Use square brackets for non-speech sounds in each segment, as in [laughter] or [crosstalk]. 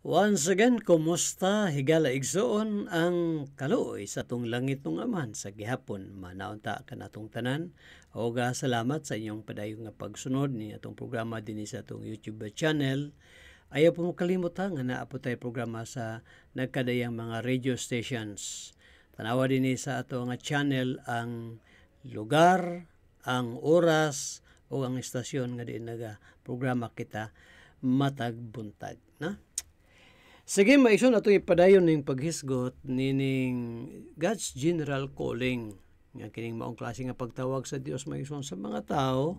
Once again, kumusta higala igsoon ang kaluoy sa tung langit ng aman sa gihapon. Manaunta ka na tong tanan. Oga, salamat sa inyong padayong nga pagsunod ni atong programa din sa atong YouTube channel. Ayaw po makalimutan nga naa tayo programa sa nagkadayang mga radio stations. Tanawa din sa ato nga channel ang lugar, ang oras, o ang istasyon nga din naga programa kita matag buntag. Na? Sige, maison ato ipadayon ning paghisgot nining God's general calling. Nga kining maong klase nga pagtawag sa Dios maison sa mga tao,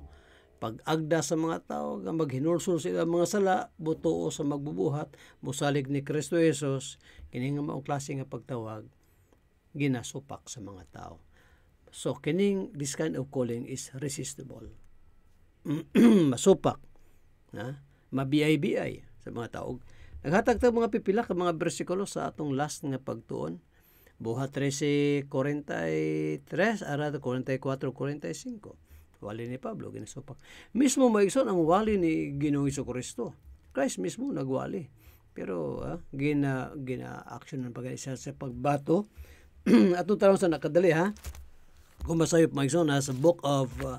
pag-agda sa mga tao, nga maghinulsol sila mga sala, butuo sa magbubuhat, musalig ni Kristo Yesus, kining maong klase nga pagtawag ginasupak sa mga tao. So kining this kind of calling is resistible. [clears throat] Masupak, Ha? mabiay-biay sa mga tao Naghatag tayo mga pipila ka mga bersikulo sa atong last nga pagtuon. Buha 13.43, arado 44.45. Wali ni Pablo, ginasopak. Mismo maigson ang wali ni Ginoong Iso Kristo. Christ mismo nagwali. Pero ah, gina, gina-action ng pag-isa sa pagbato. [clears throat] atong tarong sa nakadali ha. Kung masayop maigson ha, sa book of uh,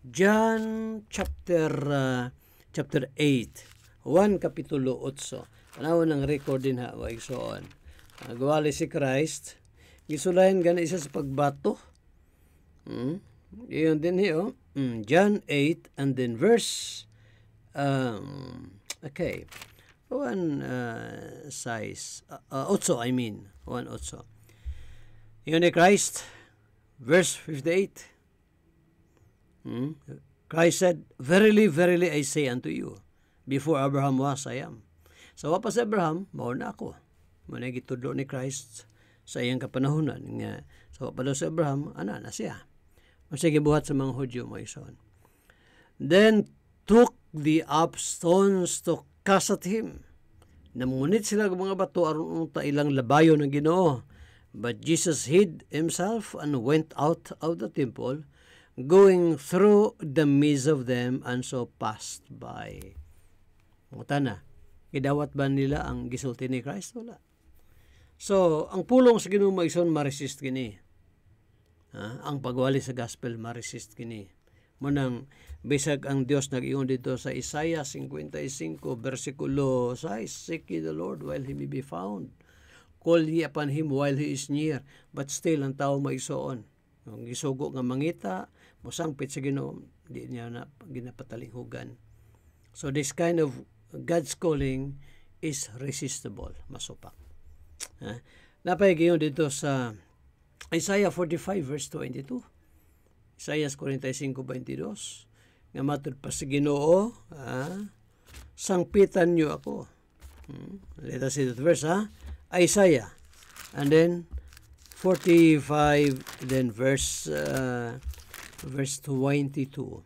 John chapter uh, chapter 8 1 Kapitulo 8. Panahon ng record din ha, o igsoon. Nagwali ah, si Christ, gisulayan gani isa sa pagbato. Hmm? Iyon din hiyo. Eh, oh. Hmm. John 8 and then verse, um, okay, 1 uh, ah, size, uh, uh, 8 I mean, 1 8. Iyon ni Christ, verse 58. Hmm? Christ said, Verily, verily, I say unto you, Before Abraham was, I am. So wapas Abraham, mao na ako. Muna gitudlo ni Christ sa iyang kapanahonan nga so pala sa Abraham ana na siya masige buhat sa mga Hudyo mo ison then took the up stones to cast at him namunit sila ng mga bato aron unta ilang labayo ng Ginoo but Jesus hid himself and went out of the temple going through the midst of them and so passed by Mutana, gidawat ba nila ang gisulti ni Christ? Wala. So, ang pulong sa Ginoo maigsoon ma-resist kini. Ha? Ang pagwali sa gospel ma-resist kini. Munang, bisag ang Dios nag-iyon dito sa Isaiah 55 versikulo 6, seek ye the Lord while he may be found. Call ye upon him while he is near, but still ang tao maigsoon. Ang gisugo nga mangita, mosangpit sa Ginoo, di niya na ginapatalinghugan. So this kind of God's calling is resistible, masupak. Ha? Napahigi yun dito sa Isaiah 45 verse 22. Isaiah 45:22 nga matud pa sa Ginoo, ah, sangpitan niyo ako. Hmm? Let us see that verse, ha? Isaiah. And then 45 then verse uh, verse 22.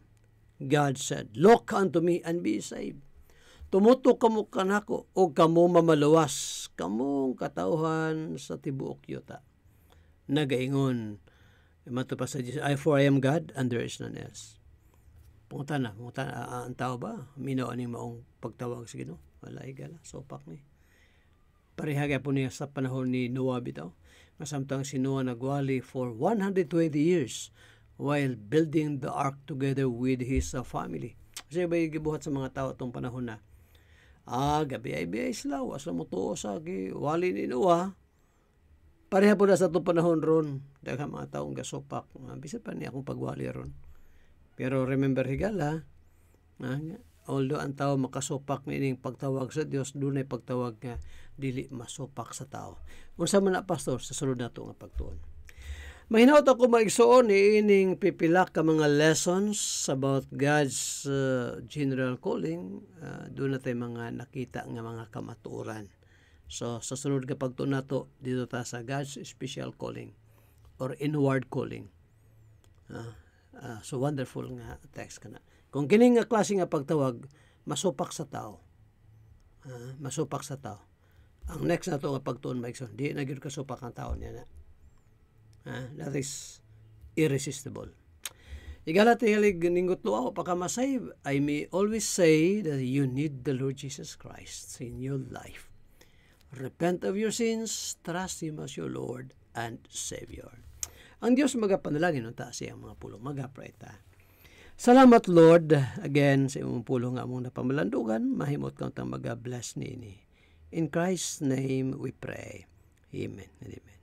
God said, "Look unto me and be saved." Tumutok kamo kanako o kamo mamaluwas kamong katauhan sa tibuok yuta. Nagaingon, matupas sa Diyos, I for I am God and there is none else. Punta na, punta na, ang tao ba? Minaon aning maong pagtawag sa Ginoo. Wala igala, sopak ni. Parihagay po niya sa panahon ni Noah bitaw. Masamtang si Noah nagwali for 120 years while building the ark together with his uh, family. Kasi ba gibuhat sa mga tao itong panahon na Ah, gabi ay biya islaw, asa mo tuo sa gi wali ni Noah. Pareha po na sa itong panahon ron, daghang mga taong gasopak, uh, ah. bisan pa niya akong pagwali ron. Pero remember higala, ah, ah although ang tao makasopak nining pagtawag sa Dios dunay pagtawag nga dili masopak sa tao unsa man na pastor sa sulod nato nga pagtuon Mahinaot ako maigsoon ni ining pipila ka mga lessons about God's uh, general calling. Uh, doon natin mga nakita nga mga kamaturan. So, sa sunod ka pagto nato dito ta sa God's special calling or inward calling. Uh, uh, so, wonderful nga text ka na. Kung kining nga klase nga pagtawag, masupak sa tao. Uh, masupak sa tao. Ang next na to nga pagtuon maigsoon, di na gyud ka supak ang tao niya na. Ah, that is irresistible. Igalat hilig ningot luaw pagka masave, I may always say that you need the Lord Jesus Christ in your life. Repent of your sins, trust Him as your Lord and Savior. Ang Diyos magapanalangin ng taas ang mga pulong. Magapray ta. Salamat Lord again sa imong pulong nga among napamalandugan. Mahimot kang tang mag-bless nini. In Christ's name we pray. Amen. Amen.